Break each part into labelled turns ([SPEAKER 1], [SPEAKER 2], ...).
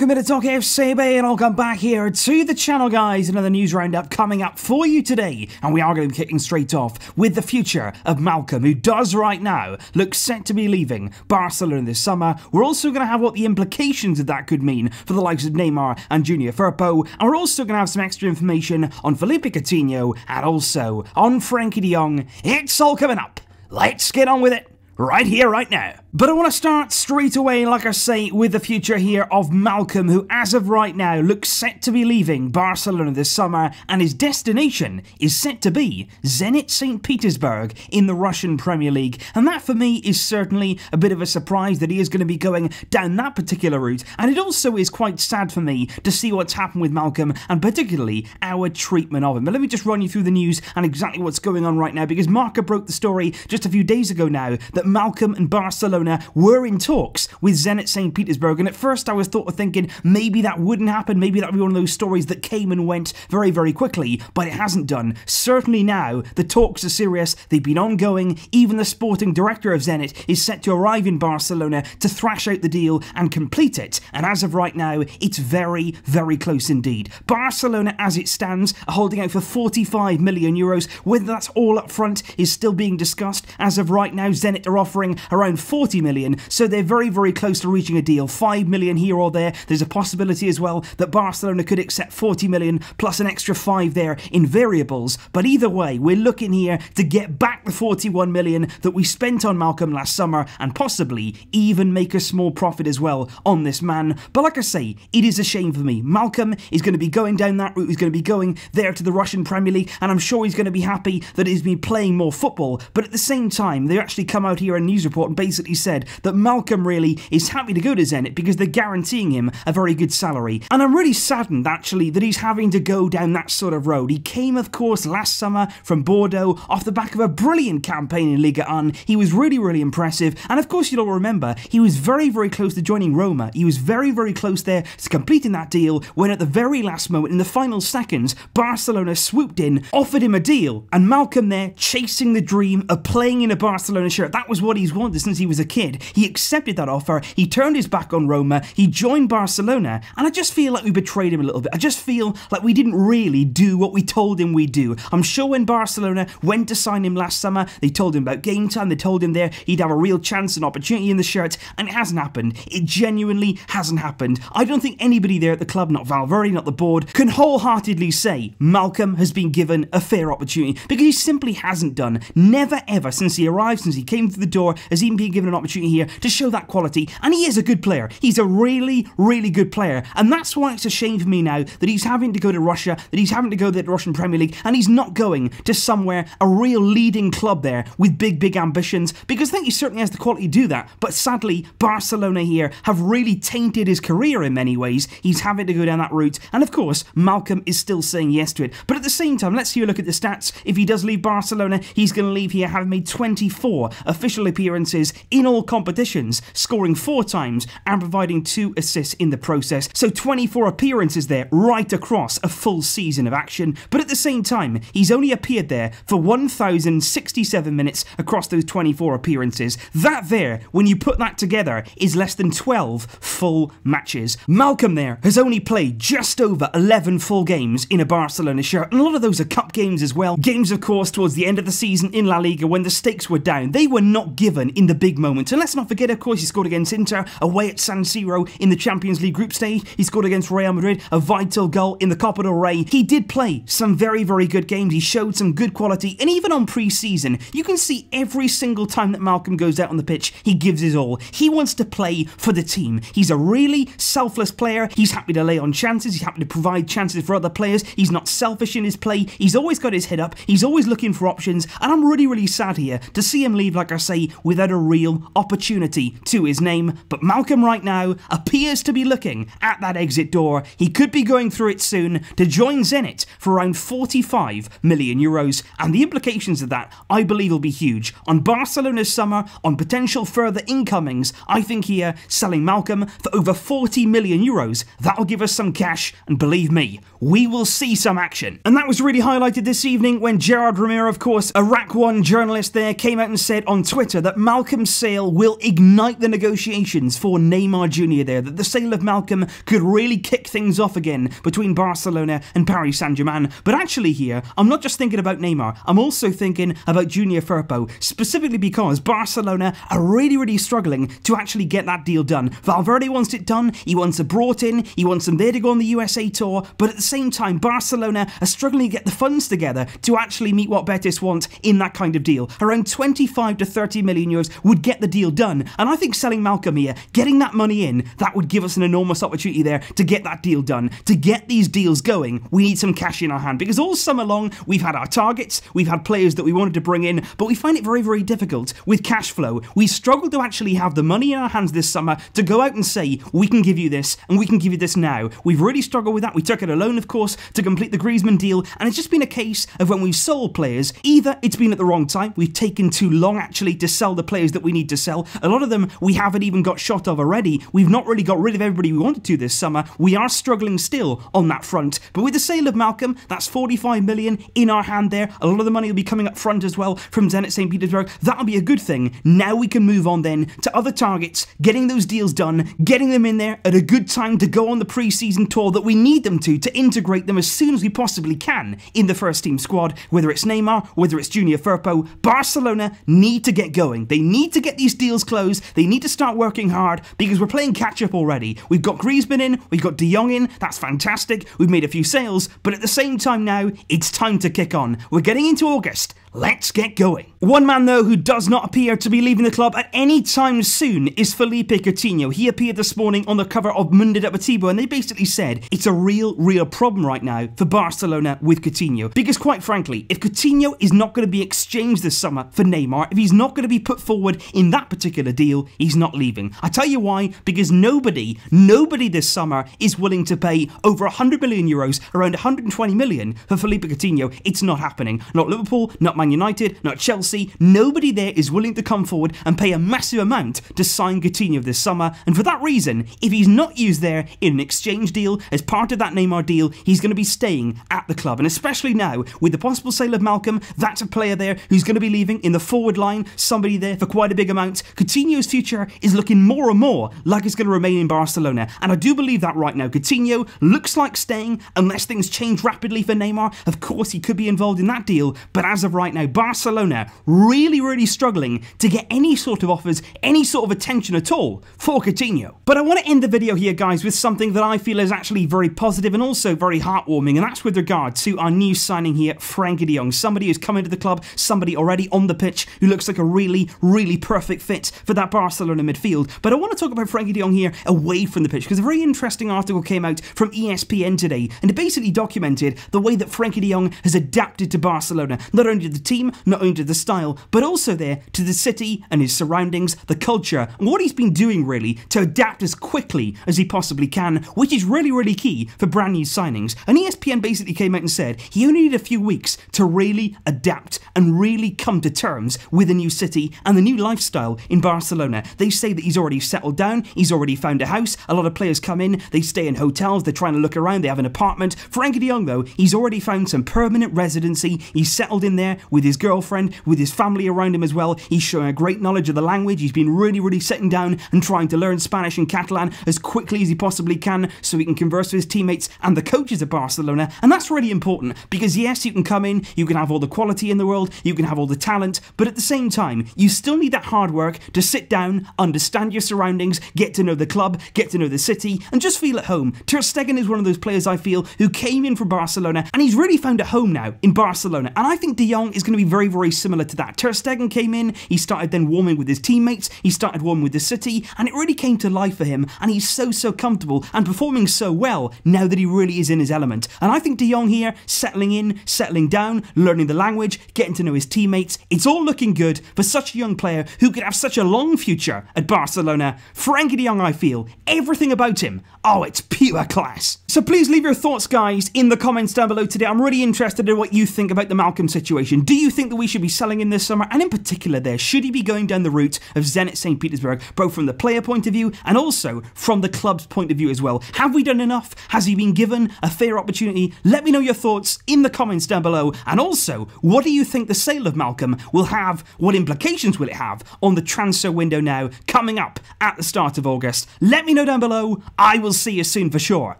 [SPEAKER 1] welcome to Talk FC, and I'll come back here to the channel, guys. Another news roundup coming up for you today, and we are going to be kicking straight off with the future of Malcolm, who does right now look set to be leaving Barcelona this summer. We're also going to have what the implications of that could mean for the likes of Neymar and Junior Firpo, and we're also going to have some extra information on Felipe Coutinho and also on Frankie de Jong. It's all coming up. Let's get on with it right here, right now. But I want to start straight away, like I say, with the future here of Malcolm, who as of right now looks set to be leaving Barcelona this summer, and his destination is set to be Zenit St. Petersburg in the Russian Premier League. And that for me is certainly a bit of a surprise that he is going to be going down that particular route. And it also is quite sad for me to see what's happened with Malcolm, and particularly our treatment of him. But let me just run you through the news and exactly what's going on right now, because Marker broke the story just a few days ago now that Malcolm and Barcelona Barcelona were in talks with Zenit St. Petersburg, and at first I was thought of thinking maybe that wouldn't happen, maybe that would be one of those stories that came and went very, very quickly, but it hasn't done. Certainly now, the talks are serious, they've been ongoing, even the sporting director of Zenit is set to arrive in Barcelona to thrash out the deal and complete it, and as of right now, it's very, very close indeed. Barcelona, as it stands, are holding out for 45 million euros, whether that's all up front is still being discussed. As of right now, Zenit are offering around 40 40 million, so they're very, very close to reaching a deal. 5 million here or there. There's a possibility as well that Barcelona could accept 40 million plus an extra 5 there in variables. But either way, we're looking here to get back the 41 million that we spent on Malcolm last summer and possibly even make a small profit as well on this man. But like I say, it is a shame for me. Malcolm is going to be going down that route, he's going to be going there to the Russian Premier League, and I'm sure he's going to be happy that he's been playing more football. But at the same time, they actually come out here in news report and basically said that Malcolm really is happy to go to Zenit because they're guaranteeing him a very good salary. And I'm really saddened, actually, that he's having to go down that sort of road. He came, of course, last summer from Bordeaux off the back of a brilliant campaign in Liga 1. He was really, really impressive. And of course, you'll all remember, he was very, very close to joining Roma. He was very, very close there to completing that deal when at the very last moment, in the final seconds, Barcelona swooped in, offered him a deal, and Malcolm there chasing the dream of playing in a Barcelona shirt. That was what he's wanted since he was a kid. He accepted that offer, he turned his back on Roma, he joined Barcelona, and I just feel like we betrayed him a little bit. I just feel like we didn't really do what we told him we'd do. I'm sure when Barcelona went to sign him last summer, they told him about game time, they told him there he'd have a real chance and opportunity in the shirt, and it hasn't happened. It genuinely hasn't happened. I don't think anybody there at the club, not Valverde, not the board, can wholeheartedly say Malcolm has been given a fair opportunity because he simply hasn't done. Never ever since he arrived, since he came through the door, has even been given an opportunity here to show that quality. And he is a good player. He's a really, really good player. And that's why it's a shame for me now that he's having to go to Russia, that he's having to go to the Russian Premier League, and he's not going to somewhere, a real leading club there with big, big ambitions. Because I think he certainly has the quality to do that. But sadly, Barcelona here have really tainted his career in many ways. He's having to go down that route. And of course, Malcolm is still saying yes to it. But at the same time, let's see a look at the stats. If he does leave Barcelona, he's going to leave here having made 24 official appearances in all competitions, scoring four times and providing two assists in the process. So 24 appearances there right across a full season of action. But at the same time, he's only appeared there for 1,067 minutes across those 24 appearances. That there, when you put that together, is less than 12 full matches. Malcolm there has only played just over 11 full games in a Barcelona shirt, and a lot of those are cup games as well. Games, of course, towards the end of the season in La Liga when the stakes were down. They were not given in the big moments moment. And let's not forget, of course, he scored against Inter away at San Siro in the Champions League group stage. He scored against Real Madrid a vital goal in the Copa del Rey. He did play some very, very good games. He showed some good quality. And even on pre-season, you can see every single time that Malcolm goes out on the pitch, he gives his all. He wants to play for the team. He's a really selfless player. He's happy to lay on chances. He's happy to provide chances for other players. He's not selfish in his play. He's always got his head up. He's always looking for options. And I'm really, really sad here to see him leave, like I say, without a real opportunity to his name, but Malcolm right now appears to be looking at that exit door. He could be going through it soon to join Zenit for around 45 million euros, and the implications of that, I believe, will be huge on Barcelona's summer, on potential further incomings. I think here, uh, selling Malcolm for over 40 million euros, that'll give us some cash, and believe me, we will see some action. And that was really highlighted this evening when Gerard Romero, of course, a Rack One journalist there, came out and said on Twitter that Malcolm sale will ignite the negotiations for Neymar Jr. there, that the sale of Malcolm could really kick things off again between Barcelona and Paris Saint Germain. But actually, here, I'm not just thinking about Neymar, I'm also thinking about Junior Firpo, specifically because Barcelona are really, really struggling to actually get that deal done. Valverde wants it done, he wants it brought in, he wants them there to go on the USA tour, but at the same time, Barcelona are struggling to get the funds together to actually meet what Betis want in that kind of deal. Around 25 to 30 million euros would get get the deal done. And I think selling Malcolm here, getting that money in, that would give us an enormous opportunity there to get that deal done. To get these deals going, we need some cash in our hand because all summer long we've had our targets, we've had players that we wanted to bring in, but we find it very, very difficult with cash flow. We struggle to actually have the money in our hands this summer to go out and say, we can give you this and we can give you this now. We've really struggled with that. We took it alone, of course, to complete the Griezmann deal, and it's just been a case of when we've sold players, either it's been at the wrong time, we've taken too long actually to sell the players that we need need to sell. A lot of them we haven't even got shot of already. We've not really got rid of everybody we wanted to this summer. We are struggling still on that front. But with the sale of Malcolm, that's 45 million in our hand there. A lot of the money will be coming up front as well from Zenit St. Petersburg. That'll be a good thing. Now we can move on then to other targets, getting those deals done, getting them in there at a good time to go on the pre-season tour that we need them to, to integrate them as soon as we possibly can in the first team squad, whether it's Neymar, whether it's Junior Firpo, Barcelona need to get going. They need to get these deals closed. They need to start working hard because we're playing catch up already. We've got Griezmann in, we've got De Jong in, that's fantastic. We've made a few sales, but at the same time now, it's time to kick on. We're getting into August. Let's get going. One man, though, who does not appear to be leaving the club at any time soon is Felipe Coutinho. He appeared this morning on the cover of Mundo Deportivo, and they basically said it's a real, real problem right now for Barcelona with Coutinho. Because, quite frankly, if Coutinho is not going to be exchanged this summer for Neymar, if he's not going to be put forward in that particular deal, he's not leaving. I tell you why, because nobody, nobody this summer is willing to pay over 100 million euros, around 120 million for Felipe Coutinho. It's not happening. Not Liverpool, not Man United, not Chelsea. Nobody there is willing to come forward and pay a massive amount to sign Coutinho this summer. And for that reason, if he's not used there in an exchange deal as part of that Neymar deal, he's going to be staying at the club. And especially now, with the possible sale of Malcolm, that's a player there who's going to be leaving in the forward line, somebody there for quite a big amount. Coutinho's future is looking more and more like it's going to remain in Barcelona. And I do believe that right now. Coutinho looks like staying unless things change rapidly for Neymar. Of course, he could be involved in that deal, but as of right right now. Barcelona really, really struggling to get any sort of offers, any sort of attention at all for Coutinho. But I want to end the video here, guys, with something that I feel is actually very positive and also very heartwarming, and that's with regard to our new signing here, Frankie de Jong, somebody who's come into the club, somebody already on the pitch who looks like a really, really perfect fit for that Barcelona midfield. But I want to talk about Frankie de Jong here away from the pitch because a very interesting article came out from ESPN today, and it basically documented the way that Frankie de Jong has adapted to Barcelona, not only the team, not only to the style, but also there to the city and his surroundings, the culture, and what he's been doing really to adapt as quickly as he possibly can, which is really, really key for brand new signings. And ESPN basically came out and said he only needed a few weeks to really adapt and really come to terms with a new city and the new lifestyle in Barcelona. They say that he's already settled down, he's already found a house, a lot of players come in, they stay in hotels, they're trying to look around, they have an apartment. Frankie de Jong, though, he's already found some permanent residency, he's settled in there with his girlfriend, with his family around him as well. He's showing a great knowledge of the language. He's been really, really sitting down and trying to learn Spanish and Catalan as quickly as he possibly can so he can converse with his teammates and the coaches at Barcelona. And that's really important because, yes, you can come in, you can have all the quality in the world, you can have all the talent, but at the same time, you still need that hard work to sit down, understand your surroundings, get to know the club, get to know the city, and just feel at home. Ter Stegen is one of those players I feel who came in from Barcelona and he's really found a home now in Barcelona. And I think De Jong is going to be very, very similar to that. Ter Stegen came in, he started then warming with his teammates, he started warming with the city, and it really came to life for him, and he's so, so comfortable and performing so well now that he really is in his element. And I think De Jong here, settling in, settling down, learning the language, getting to know his teammates, it's all looking good for such a young player who could have such a long future at Barcelona. Frankie De Jong, I feel, everything about him, oh, it's pure class. So please leave your thoughts, guys, in the comments down below today. I'm really interested in what you think about the Malcolm situation. Do you think that we should be selling him this summer? And in particular, there, should he be going down the route of Zenit St. Petersburg, both from the player point of view and also from the club's point of view as well? Have we done enough? Has he been given a fair opportunity? Let me know your thoughts in the comments down below. And also, what do you think the sale of Malcolm will have? What implications will it have on the transfer window now coming up at the start of August? Let me know down below. I will see you soon for sure.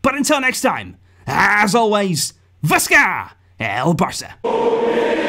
[SPEAKER 1] But until next time, as always, Vasca El Barca.